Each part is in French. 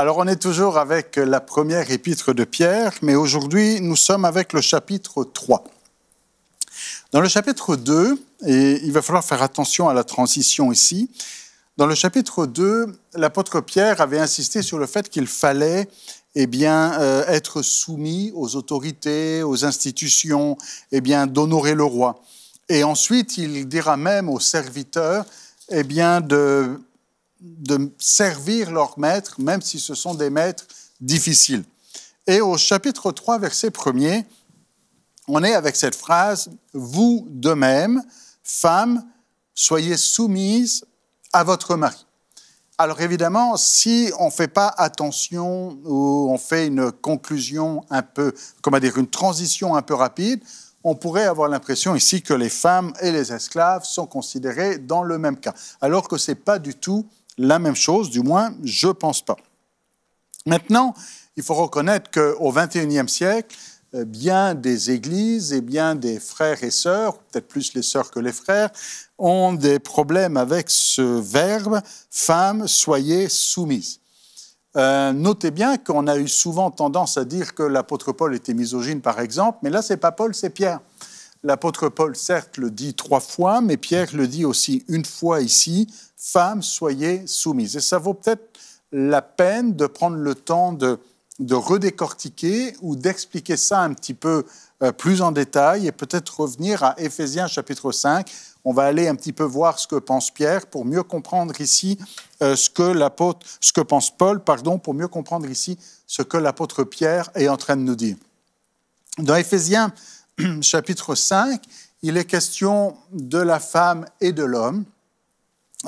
Alors, on est toujours avec la première épître de Pierre, mais aujourd'hui, nous sommes avec le chapitre 3. Dans le chapitre 2, et il va falloir faire attention à la transition ici, dans le chapitre 2, l'apôtre Pierre avait insisté sur le fait qu'il fallait eh bien, euh, être soumis aux autorités, aux institutions, eh bien, d'honorer le roi. Et ensuite, il dira même aux serviteurs eh bien, de de servir leurs maîtres, même si ce sont des maîtres difficiles. Et au chapitre 3, verset 1er, on est avec cette phrase, vous de même, femmes, soyez soumises à votre mari. Alors évidemment, si on ne fait pas attention ou on fait une conclusion un peu, comment dire, une transition un peu rapide, on pourrait avoir l'impression ici que les femmes et les esclaves sont considérés dans le même cas, alors que ce n'est pas du tout la même chose, du moins, je ne pense pas. Maintenant, il faut reconnaître qu'au XXIe siècle, euh, bien des églises et bien des frères et sœurs, peut-être plus les sœurs que les frères, ont des problèmes avec ce verbe « femmes, soyez soumises euh, ». notez bien qu'on a eu souvent tendance à dire que l'apôtre Paul était misogyne, par exemple, mais là, c'est pas Paul, c'est Pierre. L'apôtre Paul, certes, le dit trois fois, mais Pierre le dit aussi une fois ici, Femmes, soyez soumises. Et ça vaut peut-être la peine de prendre le temps de, de redécortiquer ou d'expliquer ça un petit peu euh, plus en détail et peut-être revenir à Éphésiens chapitre 5. On va aller un petit peu voir ce que pense Pierre pour mieux comprendre ici euh, ce que l'apôtre, ce que pense Paul, pardon, pour mieux comprendre ici ce que l'apôtre Pierre est en train de nous dire. Dans Éphésiens chapitre 5, il est question de la femme et de l'homme.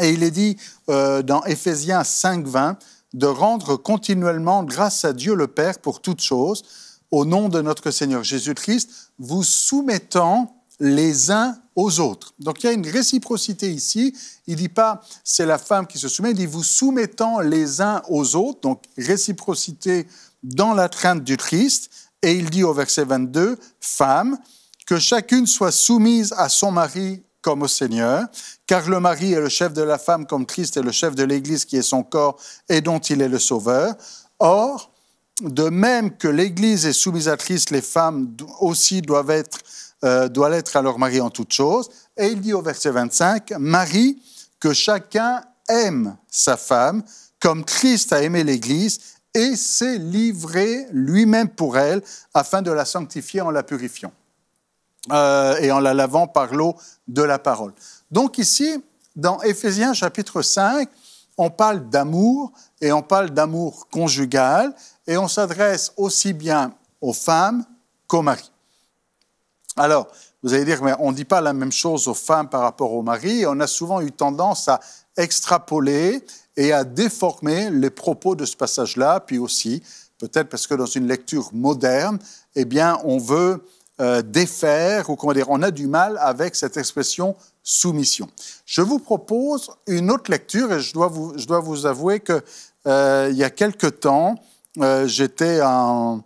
Et il est dit euh, dans Éphésiens 5.20 de rendre continuellement grâce à Dieu le Père pour toutes choses, au nom de notre Seigneur Jésus-Christ, vous soumettant les uns aux autres. Donc il y a une réciprocité ici. Il ne dit pas c'est la femme qui se soumet, il dit vous soumettant les uns aux autres, donc réciprocité dans la crainte du Christ. Et il dit au verset 22, Femmes, que chacune soit soumise à son mari comme au Seigneur, car le mari est le chef de la femme comme Christ est le chef de l'Église qui est son corps et dont il est le Sauveur. Or, de même que l'Église est soumise à Christ, les femmes aussi doivent être, euh, doivent l'être à leur mari en toutes choses. Et il dit au verset 25, Marie, que chacun aime sa femme comme Christ a aimé l'Église et s'est livré lui-même pour elle afin de la sanctifier en la purifiant euh, et en la lavant par l'eau de la parole. Donc ici, dans Éphésiens chapitre 5, on parle d'amour et on parle d'amour conjugal et on s'adresse aussi bien aux femmes qu'aux maris. Alors, vous allez dire, mais on ne dit pas la même chose aux femmes par rapport aux maris. on a souvent eu tendance à extrapoler et à déformer les propos de ce passage-là, puis aussi, peut-être parce que dans une lecture moderne, eh bien, on veut euh, défaire, ou comment dire, on a du mal avec cette expression soumission. Je vous propose une autre lecture, et je dois vous, je dois vous avouer que euh, il y a quelque temps, euh, j'étais en,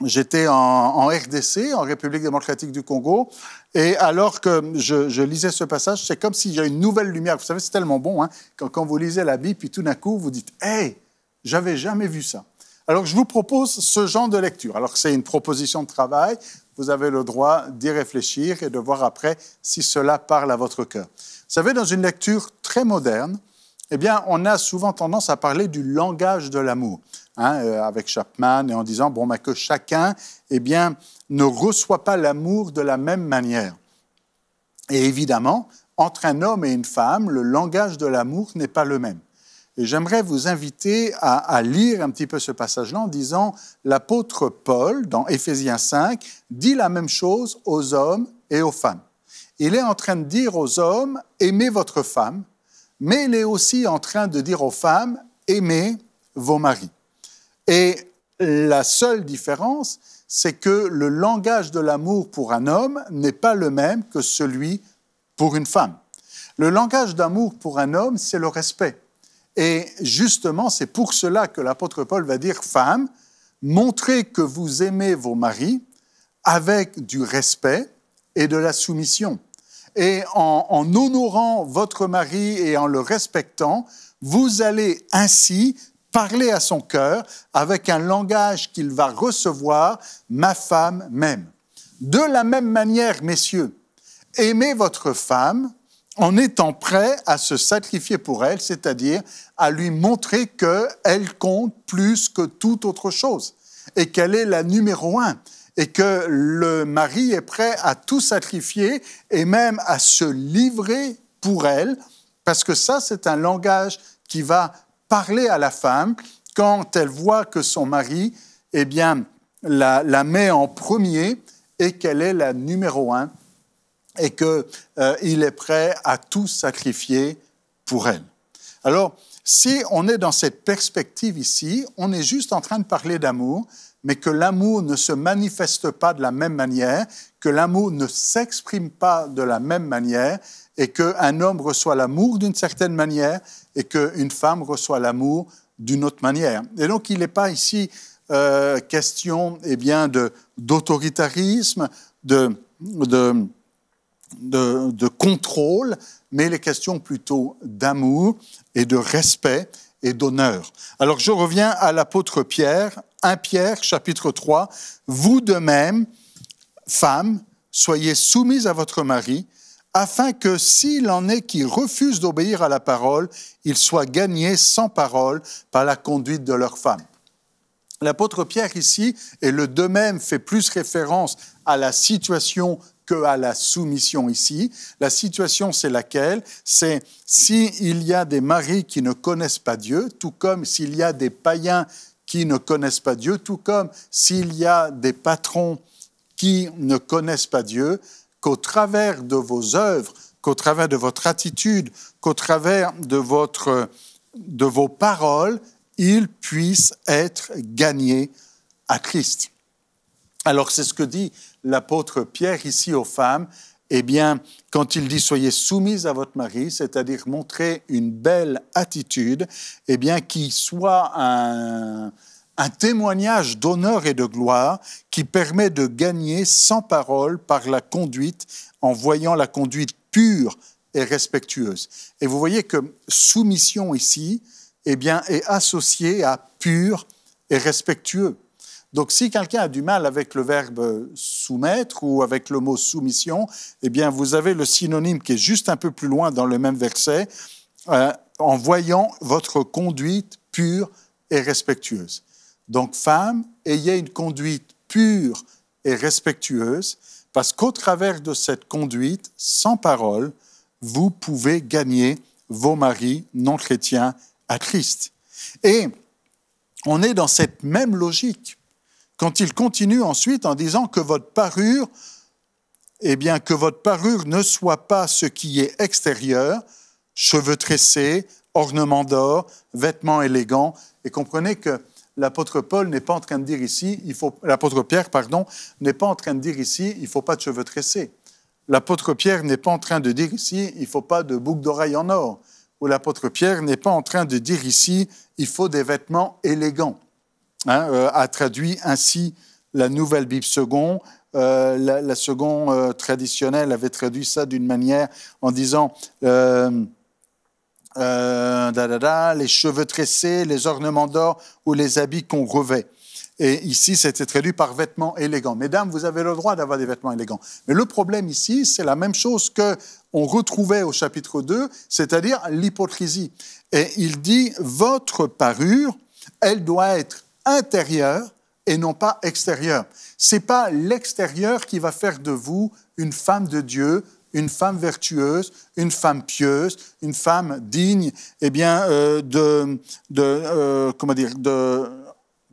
en, en RDC, en République démocratique du Congo, et alors que je, lisais ce passage, c'est comme s'il y a une nouvelle lumière. Vous savez, c'est tellement bon, hein, quand, vous lisez la Bible, puis tout d'un coup, vous dites Hey, j'avais jamais vu ça. Alors, je vous propose ce genre de lecture. Alors c'est une proposition de travail, vous avez le droit d'y réfléchir et de voir après si cela parle à votre cœur. Vous savez, dans une lecture très moderne, eh bien, on a souvent tendance à parler du langage de l'amour, hein, euh, avec Chapman, et en disant, bon, bah, que chacun, eh bien, ne reçoit pas l'amour de la même manière. Et évidemment, entre un homme et une femme, le langage de l'amour n'est pas le même. Et j'aimerais vous inviter à, lire un petit peu ce passage-là en disant, l'apôtre Paul, dans Éphésiens 5, dit la même chose aux hommes et aux femmes. Il est en train de dire aux hommes, aimez votre femme, mais il est aussi en train de dire aux femmes, aimez vos maris. Et la seule différence, c'est que le langage de l'amour pour un homme n'est pas le même que celui pour une femme. Le langage d'amour pour un homme, c'est le respect. Et justement, c'est pour cela que l'apôtre Paul va dire, Femme, montrez que vous aimez vos maris avec du respect et de la soumission. Et en, en honorant votre mari et en le respectant, vous allez ainsi parler à son cœur avec un langage qu'il va recevoir, ma femme même. De la même manière, messieurs, aimez votre femme en étant prêt à se sacrifier pour elle, c'est-à-dire à lui montrer qu'elle compte plus que toute autre chose et qu'elle est la numéro un et que le mari est prêt à tout sacrifier et même à se livrer pour elle, parce que ça, c'est un langage qui va parler à la femme quand elle voit que son mari, eh bien, la, met en premier et qu'elle est la numéro un et qu'il euh, est prêt à tout sacrifier pour elle. Alors, si on est dans cette perspective ici, on est juste en train de parler d'amour, mais que l'amour ne se manifeste pas de la même manière, que l'amour ne s'exprime pas de la même manière, et qu'un homme reçoit l'amour d'une certaine manière et qu'une femme reçoit l'amour d'une autre manière. Et donc, il n'est pas ici euh, question eh bien, de, d'autoritarisme, de, de, de contrôle, mais il est question plutôt d'amour et de respect et d'honneur. Alors, je reviens à l'apôtre Pierre, 1 Pierre, chapitre 3. Vous de même, femmes, soyez soumises à votre mari, afin que s'il en est qui refusent d'obéir à la parole, ils soient gagnés sans parole par la conduite de leur femme. L'apôtre Pierre ici, et le de même fait plus référence à la situation que à la soumission ici. La situation, c'est laquelle C'est s'il y a des maris qui ne connaissent pas Dieu, tout comme s'il y a des païens qui ne connaissent pas Dieu, tout comme s'il y a des patrons qui ne connaissent pas Dieu, qu'au travers de vos œuvres, qu'au travers de votre attitude, qu'au travers de, votre, de vos paroles, ils puissent être gagnés à Christ. Alors c'est ce que dit l'apôtre Pierre ici aux femmes. Eh bien, quand il dit soyez soumises à votre mari, c'est-à-dire montrer une belle attitude, eh bien, qui soit un, un témoignage d'honneur et de gloire qui permet de gagner sans parole par la conduite en voyant la conduite pure et respectueuse. Et vous voyez que soumission ici eh bien, est associée à pur et respectueux. Donc si quelqu'un a du mal avec le verbe soumettre ou avec le mot soumission, eh bien vous avez le synonyme qui est juste un peu plus loin dans le même verset, euh, en voyant votre conduite pure et respectueuse. Donc, femmes, ayez une conduite pure et respectueuse, parce qu'au travers de cette conduite, sans parole, vous pouvez gagner vos maris non chrétiens à Christ. Et on est dans cette même logique quand il continue ensuite en disant que votre parure, eh bien, que votre parure ne soit pas ce qui est extérieur, cheveux tressés, ornements d'or, vêtements élégants, et comprenez que l'apôtre Paul n'est pas en train de dire ici, il faut, l'apôtre Pierre, pardon, n'est pas en train de dire ici, il faut pas de cheveux tressés. L'apôtre Pierre n'est pas en train de dire ici, il faut pas de boucles d'oreilles en or. Ou l'apôtre Pierre n'est pas en train de dire ici, il faut des vêtements élégants. Hein, euh, a traduit ainsi la nouvelle Bible seconde. Euh, la, seconde euh, traditionnelle avait traduit ça d'une manière en disant euh, les cheveux tressés, les ornements d'or ou les habits qu'on revêt. Et ici, c'était traduit par vêtements élégants. Mesdames, vous avez le droit d'avoir des vêtements élégants. Mais le problème ici, c'est la même chose que on retrouvait au chapitre 2, c'est-à-dire l'hypocrisie. Et il dit, votre parure, elle doit être intérieure et non pas extérieure. C'est pas l'extérieur qui va faire de vous une femme de Dieu, une femme vertueuse, une femme pieuse, une femme digne, eh bien, euh, de, de euh, comment dire, de,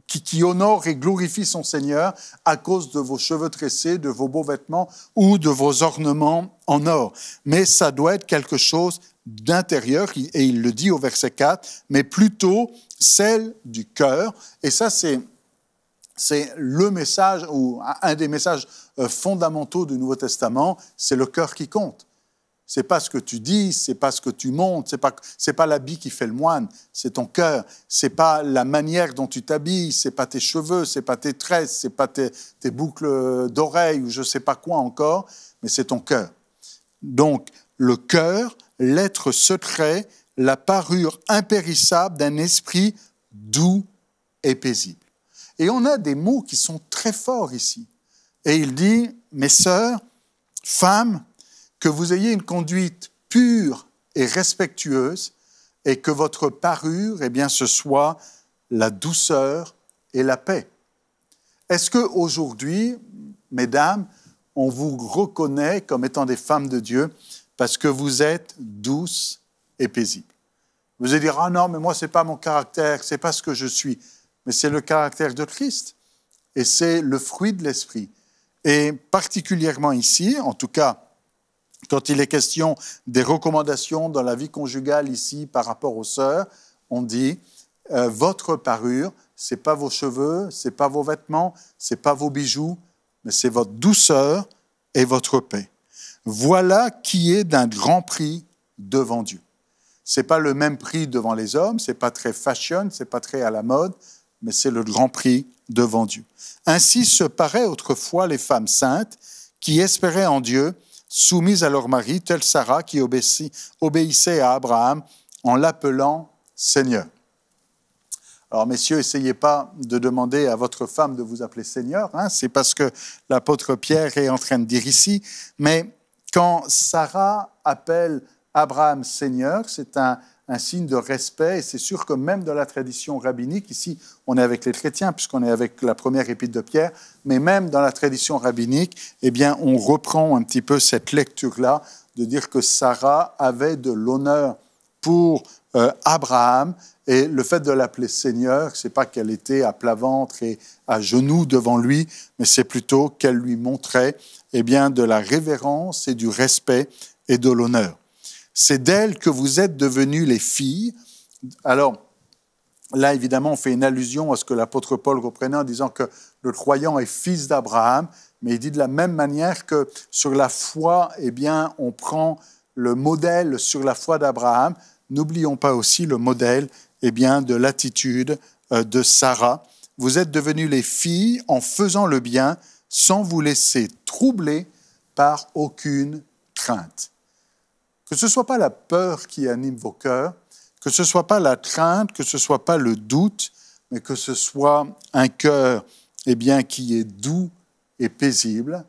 qui, honore et glorifie son Seigneur à cause de vos cheveux tressés, de vos beaux vêtements ou de vos ornements en or. Mais ça doit être quelque chose d'intérieur, et il le dit au verset 4, mais plutôt celle du cœur. Et ça, c'est, c'est le message, ou un des messages euh, fondamentaux du Nouveau Testament, c'est le cœur qui compte. C'est pas ce que tu dis, c'est pas ce que tu montes, c'est pas c'est pas l'habit qui fait le moine, c'est ton cœur, c'est pas la manière dont tu t'habilles, c'est pas tes cheveux, c'est pas tes tresses, c'est pas tes, boucles d'oreilles ou je sais pas quoi encore, mais c'est ton cœur. Donc le cœur, l'être secret, la parure impérissable d'un esprit doux et paisible. Et on a des mots qui sont très forts ici. Et il dit, mes sœurs, femmes, que vous ayez une conduite pure et respectueuse, et que votre parure, eh bien, ce soit la douceur et la paix. Est-ce que aujourd'hui, mesdames, on vous reconnaît comme étant des femmes de Dieu parce que vous êtes douces et paisibles Vous allez dire ah non, mais moi c'est pas mon caractère, c'est pas ce que je suis, mais c'est le caractère de Christ et c'est le fruit de l'esprit. Et particulièrement ici, en tout cas, quand il est question des recommandations dans la vie conjugale ici par rapport aux sœurs, on dit euh, votre parure, c'est pas vos cheveux, c'est pas vos vêtements, c'est pas vos bijoux, mais c'est votre douceur et votre paix. Voilà qui est d'un grand prix devant Dieu. C'est pas le même prix devant les hommes, c'est pas très fashion, c'est pas très à la mode, mais c'est le grand prix devant Dieu. Ainsi se paraient autrefois les femmes saintes qui espéraient en Dieu, soumises à leur mari, telle Sarah qui obéissait à Abraham en l'appelant Seigneur. Alors, messieurs, essayez pas de demander à votre femme de vous appeler Seigneur, hein. c'est parce que l'apôtre Pierre est en train de dire ici, mais quand Sarah appelle Abraham Seigneur, c'est un un signe de respect. Et c'est sûr que même dans la tradition rabbinique, ici, on est avec les chrétiens puisqu'on est avec la première épître de Pierre, mais même dans la tradition rabbinique, eh bien, on reprend un petit peu cette lecture-là de dire que Sarah avait de l'honneur pour euh, Abraham et le fait de l'appeler Seigneur, c'est pas qu'elle était à plat ventre et à genoux devant lui, mais c'est plutôt qu'elle lui montrait eh bien de la révérence et du respect et de l'honneur. C'est d'elle que vous êtes devenus les filles. Alors, là, évidemment, on fait une allusion à ce que l'apôtre Paul reprenait en disant que le croyant est fils d'Abraham, mais il dit de la même manière que sur la foi, eh bien, on prend le modèle sur la foi d'Abraham. N'oublions pas aussi le modèle, eh bien, de l'attitude euh, de Sarah. Vous êtes devenus les filles en faisant le bien sans vous laisser troubler par aucune crainte que ce ne soit pas la peur qui anime vos cœurs, que ce ne soit pas la crainte, que ce ne soit pas le doute, mais que ce soit un cœur eh bien, qui est doux et paisible,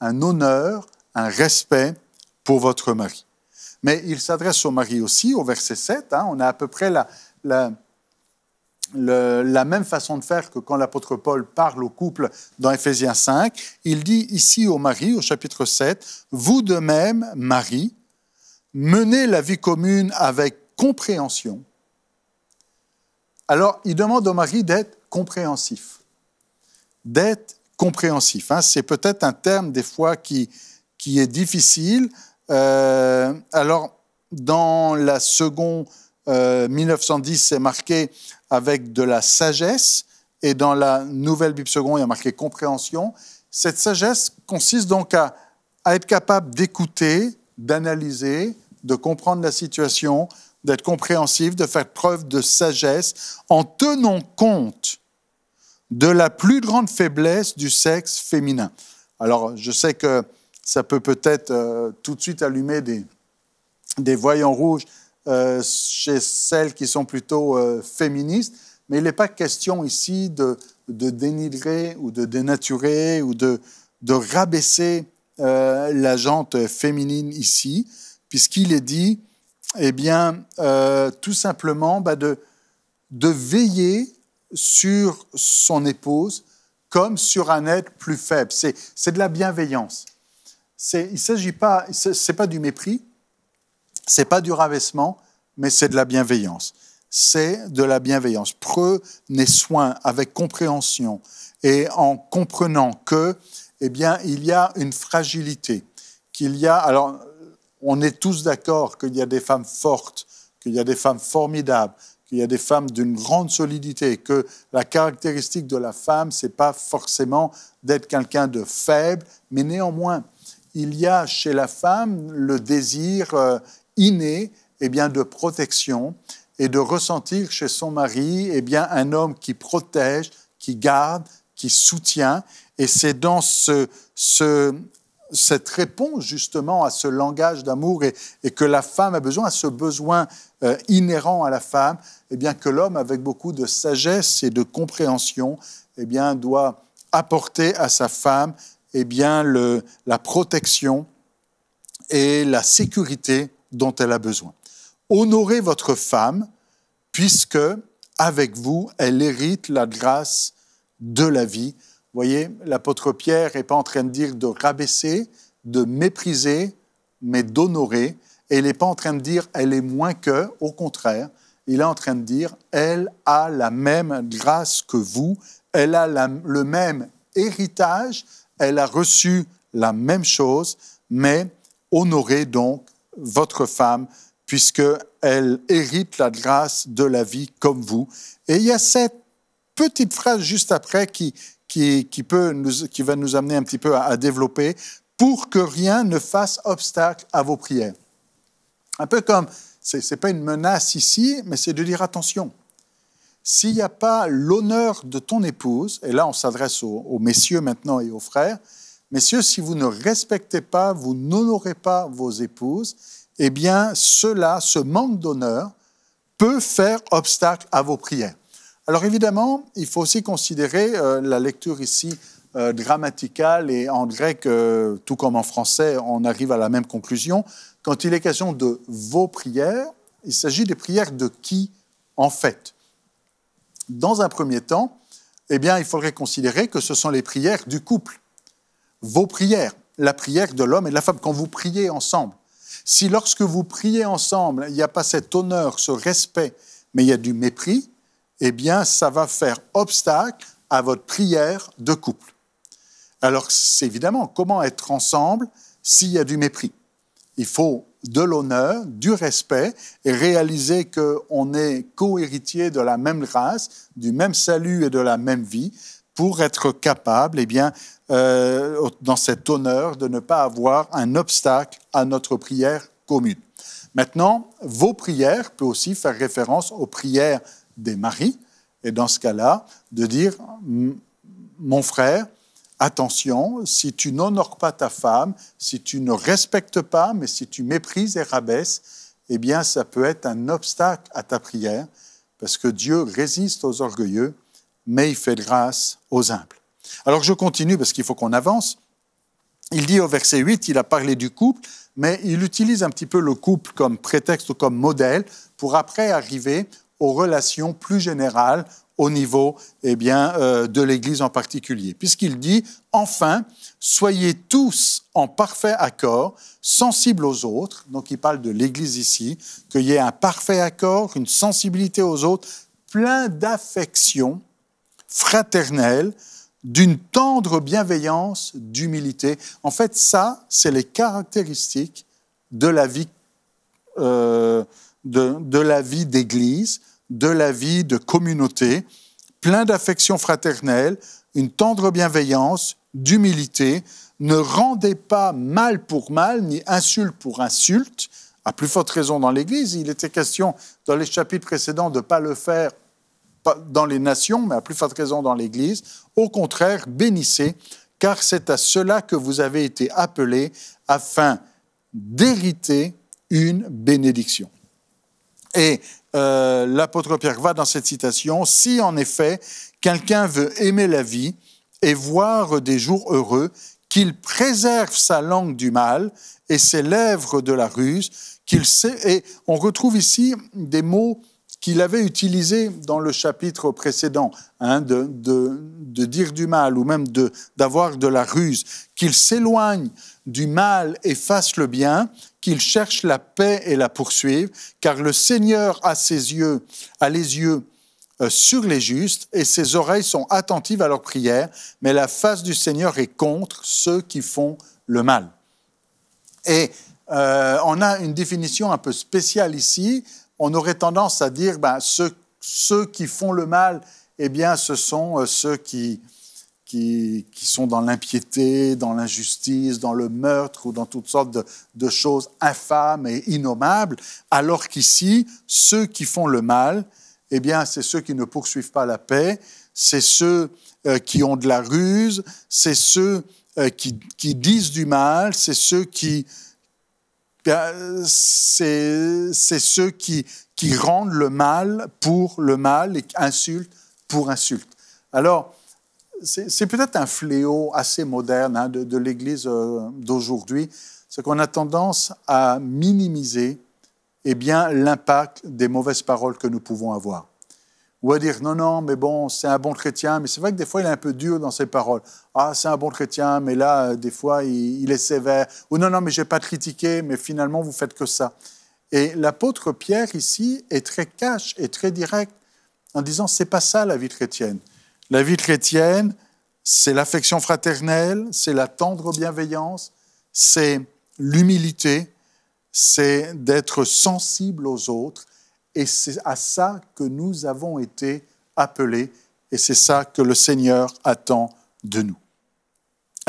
un honneur, un respect pour votre mari. Mais il s'adresse au mari aussi, au verset 7, hein, on a à peu près la, la, la même façon de faire que quand l'apôtre Paul parle au couple dans Éphésiens 5. Il dit ici au mari, au chapitre 7, Vous de même, mari, mener la vie commune avec compréhension, alors il demande au mari d'être compréhensif. D'être compréhensif. Hein. C'est peut-être un terme des fois qui, est difficile. Euh, alors, dans la seconde 1910, euh, c'est marqué avec de la sagesse, et dans la nouvelle Bible seconde, il y a marqué compréhension. Cette sagesse consiste donc à être capable d'écouter, d'analyser, de comprendre la situation, d'être compréhensif, de faire preuve de sagesse en tenant compte de la plus grande faiblesse du sexe féminin. Alors, je sais que ça peut peut-être euh, tout de suite allumer des, des voyants rouges euh, chez celles qui sont plutôt euh, féministes, mais il n'est pas question ici de, de, dénigrer ou de dénaturer ou de, de rabaisser la jante féminine ici puisqu'il est dit, eh bien, euh, tout simplement, bah, de, de veiller sur son épouse comme sur un être plus faible. C'est de la bienveillance. Il ne s'agit pas, c'est pas du mépris, c'est pas du ravissement, mais c'est de la bienveillance. C'est de la bienveillance. Prenez soin avec compréhension et en comprenant que, eh bien, il y a une fragilité, qu'il y a. Alors, on est tous d'accord qu'il y a des femmes fortes, qu'il y a des femmes formidables, qu'il y a des femmes d'une grande solidité, que la caractéristique de la femme, c'est pas forcément d'être quelqu'un de faible, mais néanmoins, il y a chez la femme le désir euh, inné eh bien, de protection et de ressentir chez son mari eh bien, un homme qui protège, qui garde, qui soutient. Et c'est dans ce, ce cette réponse justement à ce langage d'amour et, que la femme a besoin, à ce besoin euh, inhérent à la femme, eh bien que l'homme, avec beaucoup de sagesse et de compréhension, eh bien doit apporter à sa femme eh bien la protection et la sécurité dont elle a besoin. Honorez votre femme, puisque avec vous, elle hérite la grâce de la vie voyez, l'apôtre Pierre n'est pas en train de dire de rabaisser, de mépriser, mais d'honorer. Et il n'est pas en train de dire elle est moins que, au contraire, il est en train de dire elle a la même grâce que vous, elle a le même héritage, elle a reçu la même chose, mais honorez donc votre femme puisqu'elle hérite la grâce de la vie comme vous. Et il y a cette petite phrase juste après qui, qui, peut qui va nous amener un petit peu à, développer pour que rien ne fasse obstacle à vos prières. Un peu comme, ce n'est pas une menace ici, mais c'est de dire attention. S'il n'y a pas l'honneur de ton épouse, et là on s'adresse aux, aux, messieurs maintenant et aux frères, messieurs, si vous ne respectez pas, vous n'honorez pas vos épouses, eh bien cela, ce manque d'honneur, peut faire obstacle à vos prières. Alors évidemment, il faut aussi considérer euh, la lecture ici euh, grammaticale et en grec, euh, tout comme en français, on arrive à la même conclusion. Quand il est question de vos prières, il s'agit des prières de qui en fait Dans un premier temps, eh bien, il faudrait considérer que ce sont les prières du couple. Vos prières, la prière de l'homme et de la femme, quand vous priez ensemble. Si lorsque vous priez ensemble, il n'y a pas cet honneur, ce respect, mais il y a du mépris, eh bien, ça va faire obstacle à votre prière de couple. Alors, c'est évidemment comment être ensemble s'il y a du mépris. Il faut de l'honneur, du respect, et réaliser qu'on est co-héritier de la même grâce, du même salut et de la même vie, pour être capable, eh bien, euh, dans cet honneur, de ne pas avoir un obstacle à notre prière commune. Maintenant, vos prières peuvent aussi faire référence aux prières des maris, et dans ce cas-là, de dire, mon frère, attention, si tu n'honores pas ta femme, si tu ne respectes pas, mais si tu méprises et rabaisses, eh bien, ça peut être un obstacle à ta prière, parce que Dieu résiste aux orgueilleux, mais il fait grâce aux humbles. Alors je continue, parce qu'il faut qu'on avance. Il dit au verset 8, il a parlé du couple, mais il utilise un petit peu le couple comme prétexte ou comme modèle pour après arriver aux relations plus générales au niveau eh bien, euh, de l'Église en particulier, puisqu'il dit, enfin, soyez tous en parfait accord, sensibles aux autres, donc il parle de l'Église ici, qu'il y ait un parfait accord, une sensibilité aux autres, plein d'affection fraternelle, d'une tendre bienveillance, d'humilité. En fait, ça, c'est les caractéristiques de la vie. Euh, de, la vie d'église, de la vie de communauté, plein d'affection fraternelle, une tendre bienveillance, d'humilité. Ne rendez pas mal pour mal, ni insulte pour insulte, à plus forte raison dans l'Église. Il était question dans les chapitres précédents de ne pas le faire dans les nations, mais à plus forte raison dans l'Église. Au contraire, bénissez, car c'est à cela que vous avez été appelés afin d'hériter une bénédiction. Et euh, l'apôtre Pierre va dans cette citation, si en effet quelqu'un veut aimer la vie et voir des jours heureux, qu'il préserve sa langue du mal et ses lèvres de la ruse, qu'il sait. Et on retrouve ici des mots qu'il avait utilisés dans le chapitre précédent, hein, de, de, de, dire du mal ou même d'avoir de la ruse, qu'il s'éloigne du mal et fasse le bien, qu'ils cherchent la paix et la poursuivent, car le Seigneur a ses yeux, a les yeux euh, sur les justes, et ses oreilles sont attentives à leurs prières, mais la face du Seigneur est contre ceux qui font le mal. Et euh, on a une définition un peu spéciale ici. On aurait tendance à dire, ben, ceux, ceux qui font le mal, eh bien, ce sont euh, ceux qui qui, sont dans l'impiété, dans l'injustice, dans le meurtre ou dans toutes sortes de, choses infâmes et innommables, alors qu'ici, ceux qui font le mal, eh bien, c'est ceux qui ne poursuivent pas la paix, c'est ceux euh, qui ont de la ruse, c'est ceux euh, qui, disent du mal, c'est ceux qui c'est ceux qui, qui rendent le mal pour le mal et insultent pour insulte. Alors, c'est peut-être un fléau assez moderne hein, de, l'Église euh, d'aujourd'hui, c'est qu'on a tendance à minimiser eh bien, l'impact des mauvaises paroles que nous pouvons avoir. Ou à dire non, non, mais bon, c'est un bon chrétien, mais c'est vrai que des fois il est un peu dur dans ses paroles. Ah, c'est un bon chrétien, mais là, euh, des fois, il, est sévère. Ou non, non, mais je n'ai pas critiqué, mais finalement, vous faites que ça. Et l'apôtre Pierre, ici, est très cash et très direct en disant c'est pas ça la vie chrétienne. La vie chrétienne, c'est l'affection fraternelle, c'est la tendre bienveillance, c'est l'humilité, c'est d'être sensible aux autres. Et c'est à ça que nous avons été appelés et c'est ça que le Seigneur attend de nous.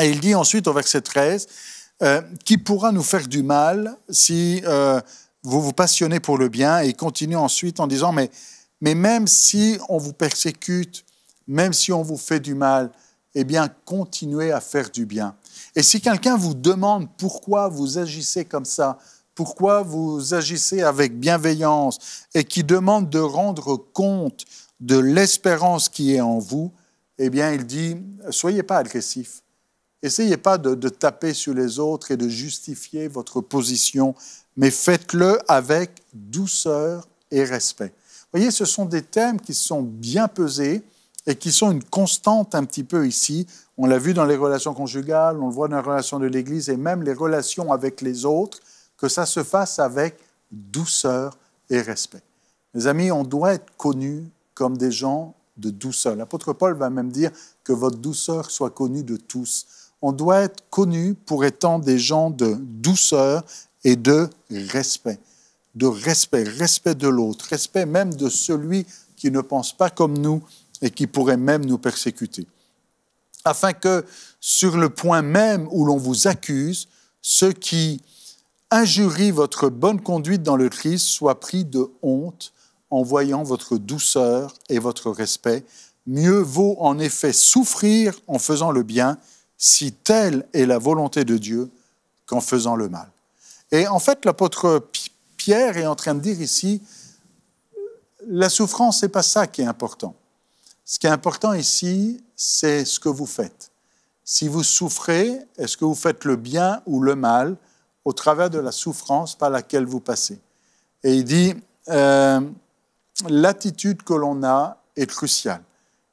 Et il dit ensuite au verset 13, euh, Qui pourra nous faire du mal si euh, vous vous passionnez pour le bien Et il continue ensuite en disant, mais même si on vous persécute, même si on vous fait du mal, eh bien, continuez à faire du bien. Et si quelqu'un vous demande pourquoi vous agissez comme ça, pourquoi vous agissez avec bienveillance, et qui demande de rendre compte de l'espérance qui est en vous, eh bien, il dit, soyez pas agressif. Essayez pas de, taper sur les autres et de justifier votre position, mais faites-le avec douceur et respect. Vous voyez, ce sont des thèmes qui sont bien pesés, et qui sont une constante un petit peu ici. On l'a vu dans les relations conjugales, on le voit dans les relations de l'Église et même les relations avec les autres, que ça se fasse avec douceur et respect. Mes amis, on doit être connus comme des gens de douceur. L'apôtre Paul va même dire que votre douceur soit connue de tous. On doit être connu pour étant des gens de douceur et de respect. De respect, respect de l'autre, respect même de celui qui ne pense pas comme nous, et qui pourrait même nous persécuter. Afin que sur le point même où l'on vous accuse, ceux qui injurient votre bonne conduite dans le Christ soient pris de honte en voyant votre douceur et votre respect. Mieux vaut en effet souffrir en faisant le bien, si telle est la volonté de Dieu, qu'en faisant le mal. Et en fait, l'apôtre Pierre est en train de dire ici, la souffrance, ce n'est pas ça qui est important. Ce qui est important ici, c'est ce que vous faites. Si vous souffrez, est-ce que vous faites le bien ou le mal au travers de la souffrance par laquelle vous passez Et il dit, euh, l'attitude que l'on a est cruciale.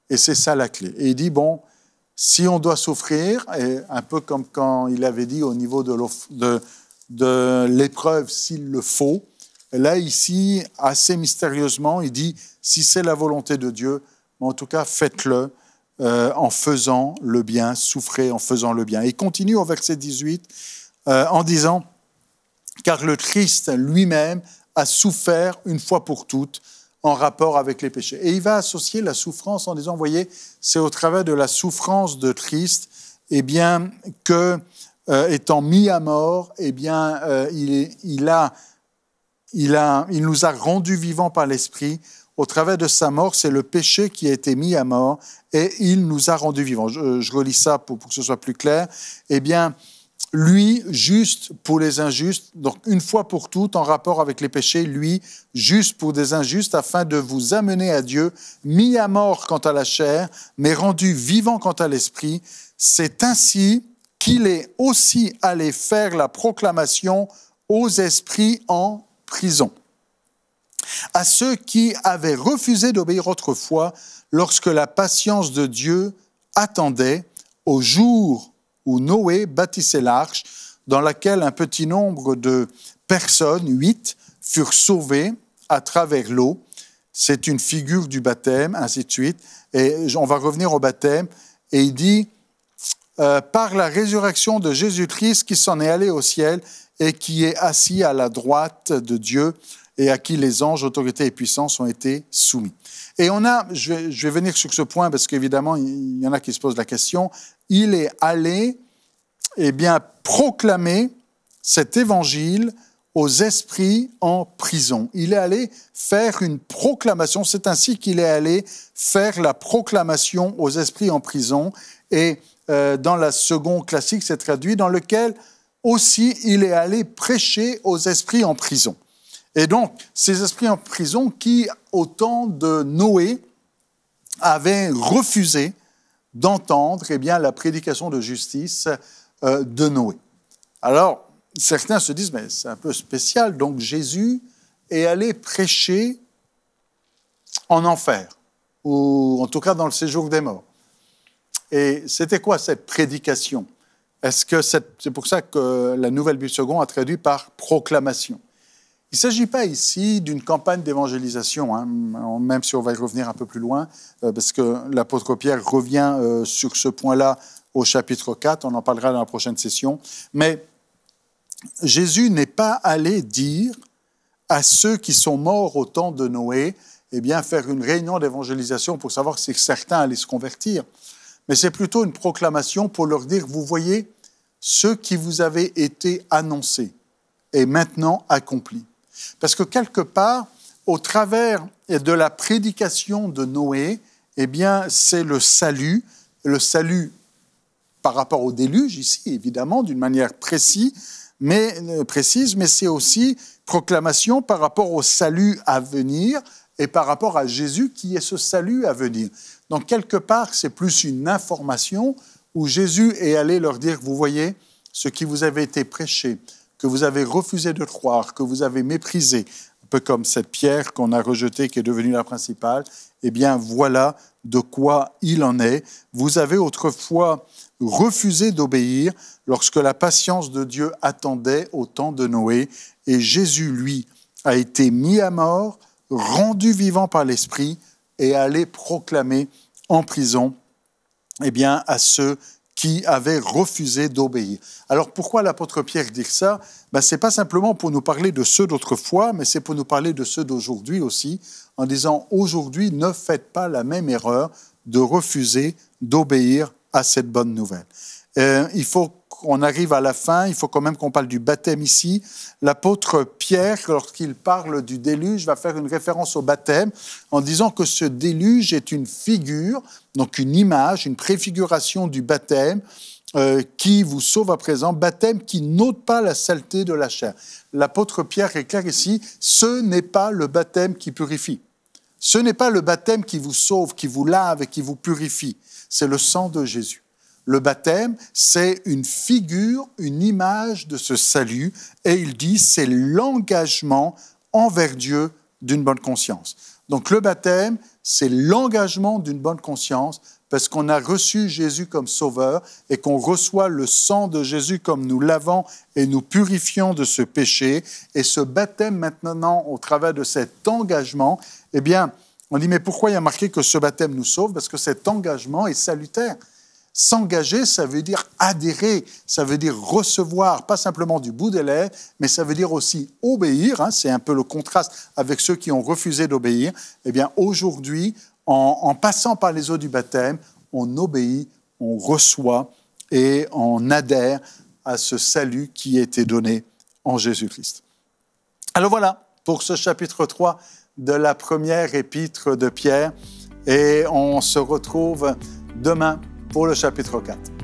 Et c'est ça la clé. Et il dit, bon, si on doit souffrir, et un peu comme quand il avait dit au niveau de l'épreuve, s'il le faut, là, ici, assez mystérieusement, il dit, si c'est la volonté de Dieu, en tout cas, faites-le euh, en faisant le bien, souffrez en faisant le bien. Et continue au verset 18 euh, en disant, car le Christ lui-même a souffert une fois pour toutes en rapport avec les péchés. Et il va associer la souffrance en disant, vous voyez, c'est au travers de la souffrance de Christ, eh bien, que, euh, étant mis à mort, et eh bien, il, a, il nous a rendus vivants par l'Esprit au travers de sa mort, c'est le péché qui a été mis à mort et il nous a rendus vivants. Je, relis ça pour, pour, que ce soit plus clair. Eh bien, lui, juste pour les injustes, donc une fois pour toutes, en rapport avec les péchés, lui, juste pour des injustes, afin de vous amener à Dieu, mis à mort quant à la chair, mais rendu vivant quant à l'esprit. C'est ainsi qu'il est aussi allé faire la proclamation aux esprits en prison à ceux qui avaient refusé d'obéir autrefois lorsque la patience de Dieu attendait au jour où Noé bâtissait l'arche, dans laquelle un petit nombre de personnes, huit, furent sauvées à travers l'eau. C'est une figure du baptême, ainsi de suite. Et on va revenir au baptême. Et il dit, euh, par la résurrection de Jésus-Christ qui s'en est allé au ciel et qui est assis à la droite de Dieu, et à qui les anges, autorités et puissance ont été soumis. Et on a, je vais, venir sur ce point parce qu'évidemment, il y en a qui se posent la question, il est allé, eh bien, proclamer cet évangile aux esprits en prison. Il est allé faire une proclamation, c'est ainsi qu'il est allé faire la proclamation aux esprits en prison, et euh, dans la seconde classique, c'est traduit, dans lequel aussi il est allé prêcher aux esprits en prison. Et donc, ces esprits en prison qui, au temps de Noé, avaient refusé d'entendre et eh bien, la prédication de justice euh, de Noé. Alors, certains se disent, mais c'est un peu spécial, donc Jésus est allé prêcher en enfer, ou en tout cas dans le séjour des morts. Et c'était quoi cette prédication Est-ce que c'est, pour ça que la Nouvelle Bible seconde a traduit par proclamation il ne s'agit pas ici d'une campagne d'évangélisation, hein, même si on va y revenir un peu plus loin, euh, parce que l'apôtre Pierre revient euh, sur ce point-là au chapitre 4, on en parlera dans la prochaine session. Mais Jésus n'est pas allé dire à ceux qui sont morts au temps de Noé, eh bien, faire une réunion d'évangélisation pour savoir si certains allaient se convertir. Mais c'est plutôt une proclamation pour leur dire, vous voyez, ce qui vous avait été annoncé est maintenant accompli. Parce que quelque part, au travers de la prédication de Noé, eh bien, c'est le salut, le salut par rapport au déluge ici, évidemment, d'une manière précise, mais, euh, précise, mais c'est aussi proclamation par rapport au salut à venir et par rapport à Jésus qui est ce salut à venir. Donc, quelque part, c'est plus une information où Jésus est allé leur dire, vous voyez, ce qui vous avait été prêché, que vous avez refusé de croire, que vous avez méprisé, un peu comme cette pierre qu'on a rejetée qui est devenue la principale, eh bien voilà de quoi il en est. Vous avez autrefois refusé d'obéir lorsque la patience de Dieu attendait au temps de Noé, et Jésus, lui, a été mis à mort, rendu vivant par l'Esprit, et allé proclamer en prison eh bien, à ceux qui avait refusé d'obéir. Alors pourquoi l'apôtre Pierre dit ça ben, Ce n'est pas simplement pour nous parler de ceux d'autrefois, mais c'est pour nous parler de ceux d'aujourd'hui aussi, en disant aujourd'hui ne faites pas la même erreur de refuser d'obéir à cette bonne nouvelle. Euh, il faut on arrive à la fin, il faut quand même qu'on parle du baptême ici. L'apôtre Pierre, lorsqu'il parle du déluge, va faire une référence au baptême en disant que ce déluge est une figure, donc une image, une préfiguration du baptême euh, qui vous sauve à présent, baptême qui n'ôte pas la saleté de la chair. L'apôtre Pierre est ici, ce n'est pas le baptême qui purifie. Ce n'est pas le baptême qui vous sauve, qui vous lave et qui vous purifie. C'est le sang de Jésus. Le baptême, c'est une figure, une image de ce salut, et il dit, c'est l'engagement envers Dieu d'une bonne conscience. Donc le baptême, c'est l'engagement d'une bonne conscience parce qu'on a reçu Jésus comme sauveur et qu'on reçoit le sang de Jésus comme nous lavons et nous purifions de ce péché. Et ce baptême maintenant, au travers de cet engagement, eh bien, on dit, mais pourquoi il y a marqué que ce baptême nous sauve Parce que cet engagement est salutaire. S'engager, ça veut dire adhérer, ça veut dire recevoir, pas simplement du bout des lèvres, mais ça veut dire aussi obéir. Hein, c'est un peu le contraste avec ceux qui ont refusé d'obéir. Eh bien, aujourd'hui, en, en passant par les eaux du baptême, on obéit, on reçoit et on adhère à ce salut qui a été donné en Jésus-Christ. Alors voilà pour ce chapitre 3 de la première épître de Pierre et on se retrouve demain pour le chapitre 4.